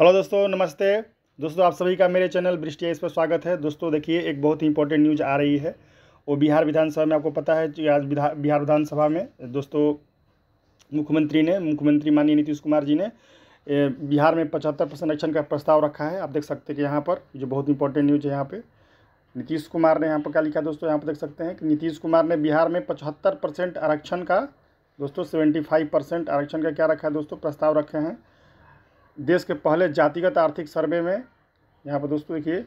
hello दोस्तों नमस्ते दोस्तों आप सभी का मेरे चैनल बृष्टि इस पर स्वागत है दोस्तों देखिए एक बहुत ही इंपॉर्टेंट न्यूज़ आ रही है वो बिहार विधानसभा में आपको पता है कि आज बिहार विधानसभा में दोस्तों मुख्यमंत्री ने मुख्यमंत्री माननीय नीतीश कुमार जी ने बिहार में पचहत्तर परसेंट आरक्षण का प्रस्ताव रखा है आप देख सकते हैं कि यहाँ पर जो बहुत इंपॉर्टेंट न्यूज़ है यहाँ पर नीतीश कुमार ने यहाँ पर क्या लिखा दोस्तों यहाँ पर देख सकते हैं कि नीतीश कुमार ने बिहार में पचहत्तर आरक्षण का दोस्तों सेवेंटी आरक्षण का क्या रखा है दोस्तों प्रस्ताव रखे हैं देश के पहले जातिगत आर्थिक सर्वे में यहाँ पर दोस्तों देखिए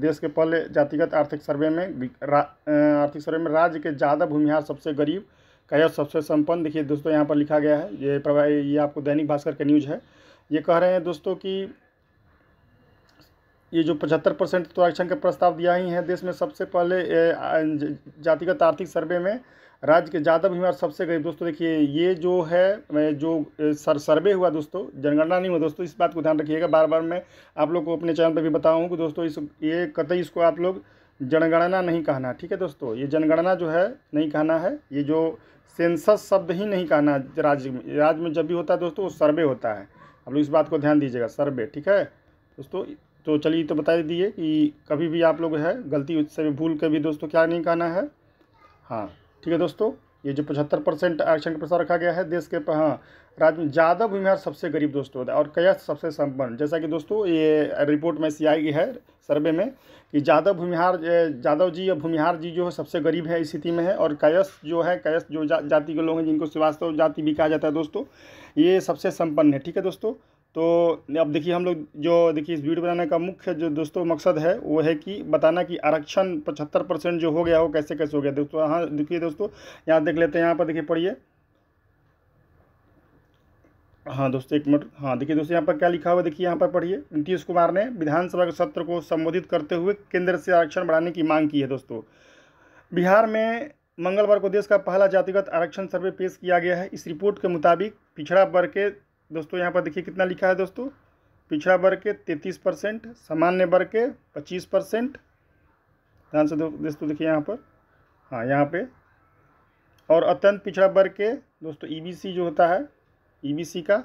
देश के पहले जातिगत आर्थिक सर्वे में आर्थिक सर्वे में राज्य के ज़्यादा भूमिहार सबसे गरीब कह सबसे संपन्न देखिए दोस्तों यहाँ पर लिखा गया है ये ये आपको दैनिक भास्कर का न्यूज़ है ये कह रहे हैं दोस्तों कि ये जो पचहत्तर परसेंट तो आरक्षण का प्रस्ताव दिया ही है देश में सबसे पहले जातिगत आर्थिक सर्वे में राज्य के ज़्यादा बीमार सबसे गरीब दोस्तों देखिए ये जो है मैं जो सर सर्वे हुआ दोस्तों जनगणना नहीं हुआ दोस्तों इस बात को ध्यान रखिएगा बार बार मैं आप लोग को अपने चैनल पर भी बताऊँ कि दोस्तों इस ये कतई इसको आप लोग जनगणना नहीं कहना ठीक है दोस्तों ये जनगणना जो है नहीं कहना है ये जो सेंसस शब्द ही नहीं कहना राज्य में राज्य में जब भी होता है दोस्तों वो सर्वे होता है आप लोग इस बात को ध्यान दीजिएगा सर्वे ठीक है दोस्तों तो चलिए तो बता दिए कि कभी भी आप लोग है गलती से भूल के भी दोस्तों क्या नहीं कहना है हाँ ठीक है दोस्तों ये जो पचहत्तर परसेंट आरक्षण का प्रस्ताव रखा गया है देश के हाँ राज्य में ज़्यादा भूमिहार सबसे गरीब दोस्तों और कया सबसे संपन्न जैसा कि दोस्तों ये रिपोर्ट में सी आई है सर्वे में कि ज़्यादा भूमिहार जादव जी या भूमिहार जी जो है सबसे गरीब है स्थिति में है और कयस जो है कयस जो जा, जाति के लोग हैं जिनको श्रीवास्तव जाति भी कहा जाता है दोस्तों ये सबसे संपन्न है ठीक है दोस्तों तो अब देखिए हम लोग जो देखिए इस वीडियो बनाने का मुख्य जो दोस्तों मकसद है वो है कि बताना कि आरक्षण पचहत्तर परसेंट जो हो गया हो कैसे कैसे हो गया दोस्तों हाँ देखिए दोस्तों यहाँ देख लेते हैं यहाँ पर देखिए पढ़िए हाँ दोस्तों एक मिनट हाँ देखिए दोस्तों यहाँ पर क्या लिखा हुआ देखिए यहाँ पर पढ़िए नीतीश कुमार ने विधानसभा के सत्र को संबोधित करते हुए केंद्र से आरक्षण बढ़ाने की मांग की है दोस्तों बिहार में मंगलवार को देश का पहला जातिगत आरक्षण सर्वे पेश किया गया है इस रिपोर्ट के मुताबिक पिछड़ा वर्ग के दोस्तों यहाँ पर देखिए कितना लिखा है दोस्तों पिछड़ा वर्ग के तैंतीस परसेंट सामान्य वर्ग के पच्चीस परसेंट ध्यान से दोस्तों देखिए यहाँ पर हाँ यहाँ पे और अत्यंत पिछड़ा वर्ग के दोस्तों ईबीसी e जो होता है ईबीसी e का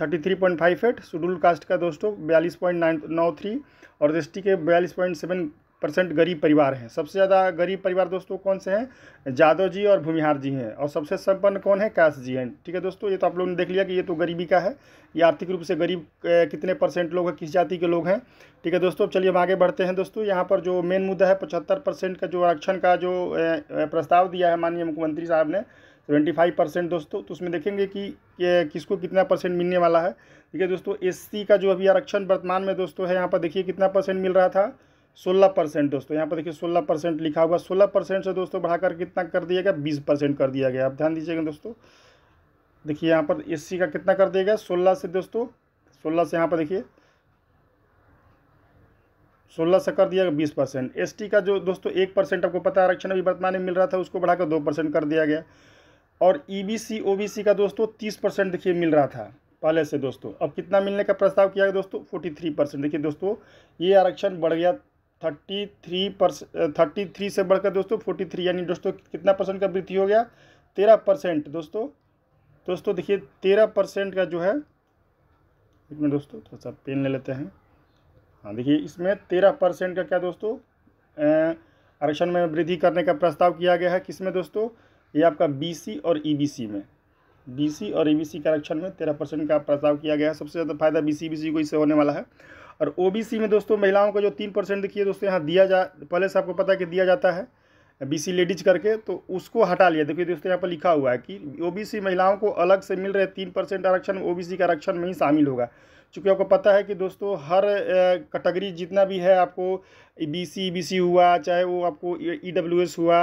thirty three point five eight schedule caste का दोस्तों बयालीस पॉइंट नाइन नौ थ्री और एस के बयालीस पॉइंट सेवन परसेंट गरीब परिवार हैं सबसे ज़्यादा गरीब परिवार दोस्तों कौन से हैं जादव जी और भूमिहार जी हैं और सबसे संपन्न कौन है काश जी हैं ठीक है दोस्तों ये तो आप लोगों ने देख लिया कि ये तो गरीबी का है ये आर्थिक रूप से गरीब कितने परसेंट लोग हैं किस जाति के लोग हैं ठीक है दोस्तों चलिए हम आगे बढ़ते हैं दोस्तों यहाँ पर जो मेन मुद्दा है पचहत्तर परसेंट का जो आरक्षण का जो प्रस्ताव दिया है माननीय मुख्यमंत्री साहब ने सेवेंटी फाइव परसेंट दोस्तों तो उसमें देखेंगे कि किसको कितना परसेंट मिलने वाला है ठीक है दोस्तों एस का जो अभी आरक्षण वर्तमान में दोस्तों है यहाँ पर देखिए कितना परसेंट मिल रहा था सोलह परसेंट दोस्तों यहाँ पर देखिए सोलह परसेंट लिखा हुआ सोलह परसेंट से दोस्तों बढ़ाकर कितना कर दिया गया बीस परसेंट कर दिया गया आप ध्यान दीजिएगा दोस्तों देखिए यहाँ पर एस का कितना कर दिया गया सोलह से दोस्तों सोलह से यहाँ पर देखिए सोलह से कर दिया गया बीस परसेंट एस का जो दोस्तों एक परसेंट आपको पता है आरक्षण अभी वर्तमान में मिल रहा था उसको बढ़ाकर दो परसेंट कर दिया गया और E B C O B C का दोस्तों तीस परसेंट देखिए मिल रहा था पहले से दोस्तों अब कितना मिलने का प्रस्ताव किया गया दोस्तों फोर्टी थ्री परसेंट देखिए दोस्तों ये आरक्षण बढ़ गया thirty three percent thirty three से बढ़कर दोस्तों फोर्टी थ्री यानी दोस्तों कितना परसेंट का वृद्धि हो गया तेरह परसेंट दोस्तों दोस्तों देखिए तेरह परसेंट का जो है इसमें दोस्तों थोड़ा सा पेन ले लेते हैं हाँ देखिए इसमें तेरह परसेंट का क्या दोस्तों आरक्षण में वृद्धि करने का प्रस्ताव किया गया है किसमें दोस्तों ये आपका बी और ई e में बी और ई e का आरक्षण में तेरह परसेंट का प्रस्ताव किया गया है सबसे ज़्यादा फायदा बी सी को इससे होने वाला है और ओबीसी में दोस्तों महिलाओं को जो तीन परसेंट देखिए दोस्तों यहाँ दिया जा पहले से आपको पता है कि दिया जाता है बीसी लेडीज करके तो उसको हटा लिया देखिए दोस्तों यहाँ पर लिखा हुआ है कि ओबीसी महिलाओं को अलग से मिल रहे तीन परसेंट आरक्षण ओबीसी का आरक्षण में ही शामिल होगा चूँकि आपको पता है कि दोस्तों हर कैटेगरी जितना भी है आपको बी सी बी सी हुआ चाहे वो आपको ई डब्ल्यू एस हुआ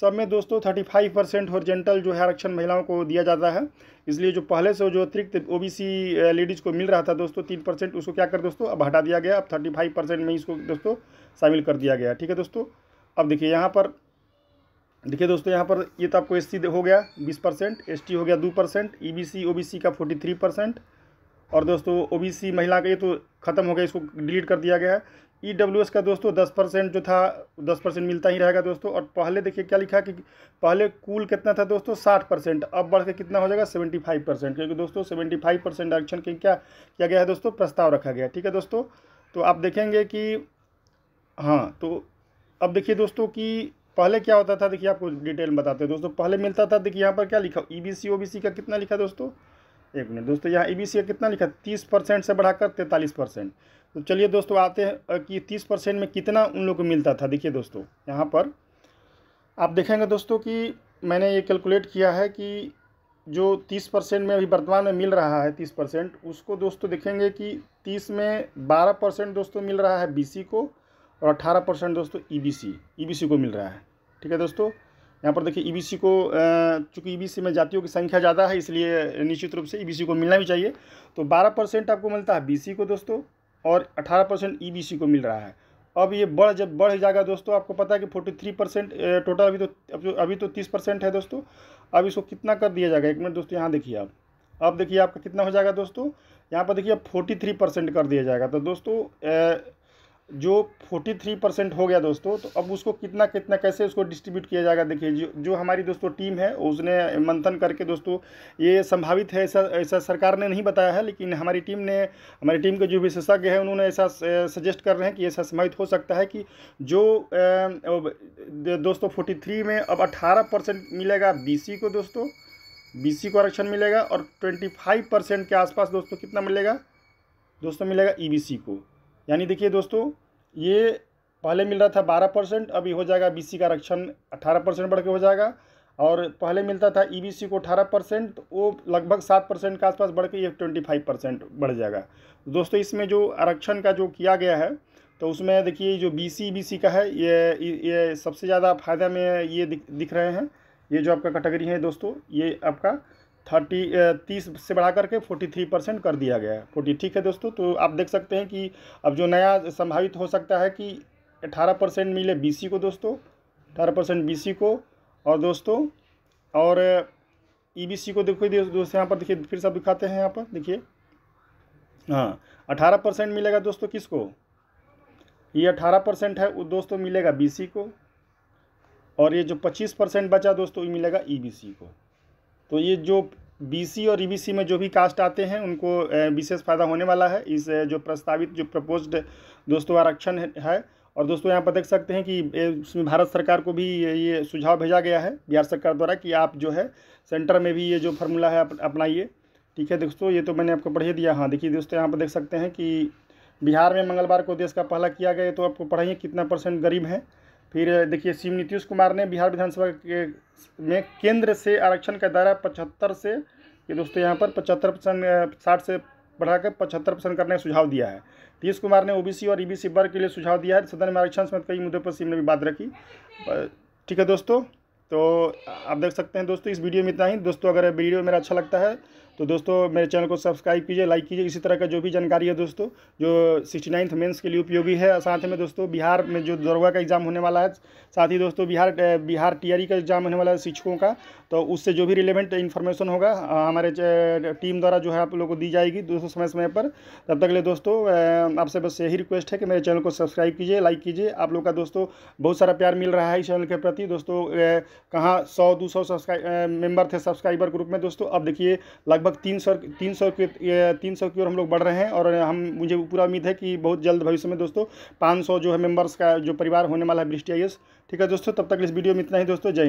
सब में दोस्तों थर्टी फाइव परसेंट हॉर्जेंटल जो है आरक्षण महिलाओं को दिया जाता है इसलिए जो पहले से जो अतिरिक्त ओ बी सी लेडीज़ को मिल रहा था दोस्तों तीन परसेंट उसको क्या कर दोस्तों अब हटा दिया गया अब थर्टी फाइव परसेंट में इसको दोस्तों शामिल कर दिया गया ठीक है दोस्तों अब देखिए यहाँ पर देखिए दोस्तों यहाँ पर ये तो आपको एस हो गया बीस परसेंट एस हो गया दो परसेंट ई e बी का फोर्टी थ्री परसेंट और दोस्तों ओ महिला का ये तो ख़त्म हो गया इसको डिलीट कर दिया गया है e ई का दोस्तों दस परसेंट जो था दस परसेंट मिलता ही रहेगा दोस्तों और पहले देखिए क्या लिखा कि पहले कुल कितना था दोस्तों साठ परसेंट अब बढ़ के कितना हो जाएगा सेवेंटी फाइव परसेंट क्योंकि दोस्तों सेवेंटी फाइव परसेंट आरक्षण के क्या किया गया है दोस्तों प्रस्ताव रखा गया ठीक है दोस्तों तो आप देखेंगे कि हाँ तो अब देखिए दोस्तों की पहले क्या होता था देखिए आपको डिटेल बताते हैं दोस्तों पहले मिलता था देखिए यहाँ पर क्या लिखा ई e बी का कितना लिखा दोस्तों एक मिनट दोस्तों यहाँ ई e का कितना लिखा तीस परसेंट से बढ़ाकर तैंतालीस परसेंट तो चलिए दोस्तों आते हैं कि तीस परसेंट में कितना उन लोग को मिलता था देखिए दोस्तों यहाँ पर आप देखेंगे दोस्तों कि मैंने ये कैलकुलेट किया है कि जो तीस परसेंट में अभी वर्तमान में मिल रहा है तीस परसेंट उसको दोस्तों देखेंगे कि तीस में बारह परसेंट दोस्तों मिल रहा है सी को और 18 परसेंट दोस्तों ईबीसी e ईबीसी e को मिल रहा है ठीक है दोस्तों यहाँ पर देखिए ईबीसी e को चूँकि ईबीसी में जातियों की संख्या ज़्यादा है इसलिए निश्चित रूप से ईबीसी को मिलना भी चाहिए तो 12 परसेंट आपको मिलता है बीसी को दोस्तों और 18 परसेंट ई को मिल रहा है अब ये बढ़ जब बढ़ जाएगा दोस्तों आपको पता है कि फोर्टी थ्री परसेंट टोटल अभी तो अभी तो तीस परसेंट है दोस्तों अब इसको कितना कर दिया जाएगा एक मिनट दोस्तों यहाँ देखिए आप अब देखिए आपका कितना हो जाएगा दोस्तों यहाँ पर देखिए अब फोर्टी थ्री परसेंट कर दिया जाएगा तो दोस्तों जो 43 परसेंट हो गया दोस्तों तो अब उसको कितना कितना कैसे उसको डिस्ट्रीब्यूट किया जाएगा देखिए जो जो हमारी दोस्तों टीम है उसने मंथन करके दोस्तों ये संभावित है ऐसा ऐसा सरकार ने नहीं बताया है लेकिन हमारी टीम ने हमारी टीम के जो विशेषज्ञ हैं उन्होंने ऐसा सजेस्ट कर रहे हैं कि ऐसा संभावित हो सकता है कि जो दोस्तों फोर्टी में अब अट्ठारह मिलेगा बी को दोस्तों बी को आरक्षण मिलेगा और ट्वेंटी परसेंट के आसपास दोस्तों कितना मिलेगा दोस्तों मिलेगा ई e को यानी देखिए दोस्तों ये पहले मिल रहा था बारह परसेंट अभी हो जाएगा बीसी का आरक्षण अट्ठारह परसेंट बढ़ के हो जाएगा और पहले मिलता था ईबीसी e को अठारह परसेंट तो वो लगभग सात परसेंट के आसपास बढ़ के ये ट्वेंटी फाइव परसेंट बढ़ जाएगा दोस्तों इसमें जो आरक्षण का जो किया गया है तो उसमें देखिए जो बीसी सी e का है ये ये सबसे ज़्यादा फायदा में ये दिख, दिख रहे हैं ये जो आपका कैटेगरी है दोस्तों ये आपका थर्टी तीस से बढ़ा करके फोर्टी थ्री परसेंट कर दिया गया है फोर्टी ठीक है दोस्तों तो आप देख सकते हैं कि अब जो नया संभावित हो सकता है कि अठारह परसेंट मिले बीसी को दोस्तों अठारह परसेंट बी को और दोस्तों और ई e को देखो दोस्तों यहाँ पर देखिए फिर सब दिखाते हैं यहाँ पर देखिए हाँ अठारह परसेंट मिलेगा दोस्तों किसको ये अठारह परसेंट है वो दोस्तों मिलेगा बीसी को और ये जो पच्चीस परसेंट बचा दोस्तों ये मिलेगा ईबीसी e को तो ये जो बीसी और ईबीसी e में जो भी कास्ट आते हैं उनको विशेष फ़ायदा होने वाला है इस जो प्रस्तावित जो प्रपोज्ड दोस्तों आरक्षण है और दोस्तों यहाँ पर देख सकते हैं कि इसमें भारत सरकार को भी ये सुझाव भेजा गया है बिहार सरकार द्वारा कि आप जो है सेंटर में भी ये जो फार्मूला है अप, अपनाइए ठीक है दोस्तों ये तो मैंने आपको पढ़े दिया हाँ देखिए दोस्तों यहाँ पर देख सकते हैं कि बिहार में मंगलवार को देश का पहला किया गया तो आपको पढ़ाइए कितना परसेंट गरीब हैं फिर देखिए सीएम नीतीश कुमार ने बिहार विधानसभा के में केंद्र से आरक्षण का दायरा पचहत्तर से ये दोस्तों यहाँ पर पचहत्तर परसेंट साठ से बढ़ाकर पचहत्तर परसेंट करने का सुझाव दिया है नीतीश कुमार ने ओबीसी और ईबीसी वर्ग के लिए सुझाव दिया है सदन में आरक्षण समेत कई मुद्दों पर सीएम ने भी बात रखी ठीक है दोस्तों तो आप देख सकते हैं दोस्तों इस वीडियो में इतना ही दोस्तों अगर वीडियो मेरा अच्छा लगता है तो दोस्तों मेरे चैनल को सब्सक्राइब कीजिए लाइक कीजिए इसी तरह का जो भी जानकारी है दोस्तों जो सिक्सटी नाइन्थ मेन्स के लिए उपयोगी है साथ में दोस्तों बिहार में जो दरोगा का एग्ज़ाम होने वाला है साथ ही दोस्तों बिहार बिहार टीआरई का एग्ज़ाम होने वाला है शिक्षकों का तो उससे जो भी रिलेवेंट इन्फॉर्मेशन होगा हमारे टीम द्वारा जो है आप लोगों को दी जाएगी दोस्तों समय समय पर तब तक ले दोस्तों आपसे बस यही रिक्वेस्ट है कि मेरे चैनल को सब्सक्राइब कीजिए लाइक कीजिए आप लोग का दोस्तों बहुत सारा प्यार मिल रहा है इस चैनल के प्रति दोस्तों कहाँ सौ दो सौ सब्सक्राइब मेम्बर थे सब्सक्राइबर ग्रुप में दोस्तों अब देखिए लगभग लगभग तीन सौ तीन सौ की तीन सौ की ओर हम लोग बढ़ रहे हैं और हम मुझे पूरा उम्मीद है कि बहुत जल्द भविष्य में दोस्तों पाँच सौ जो है मेम्बर्स का जो परिवार होने वाला है बृष्टि ठीक है दोस्तों तब तक इस वीडियो में इतना ही दोस्तों जय